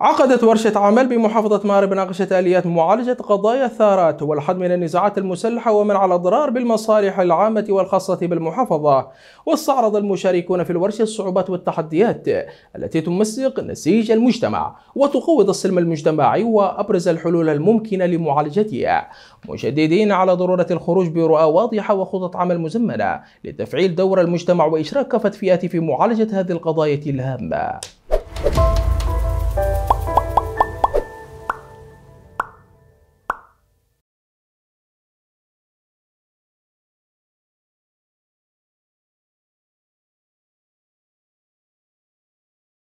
عقدت ورشة عمل بمحافظة مأرب مناقشة آليات معالجة قضايا الثارات والحد من النزاعات المسلحة ومنع الأضرار بالمصالح العامة والخاصة بالمحافظة واستعرض المشاركون في الورشة الصعوبات والتحديات التي تمزق نسيج المجتمع وتقوض السلم المجتمعي وأبرز الحلول الممكنة لمعالجتها مشددين على ضرورة الخروج برؤى واضحة وخطط عمل مزمنة لتفعيل دور المجتمع وإشراك كافة فئات في معالجة هذه القضايا الهامة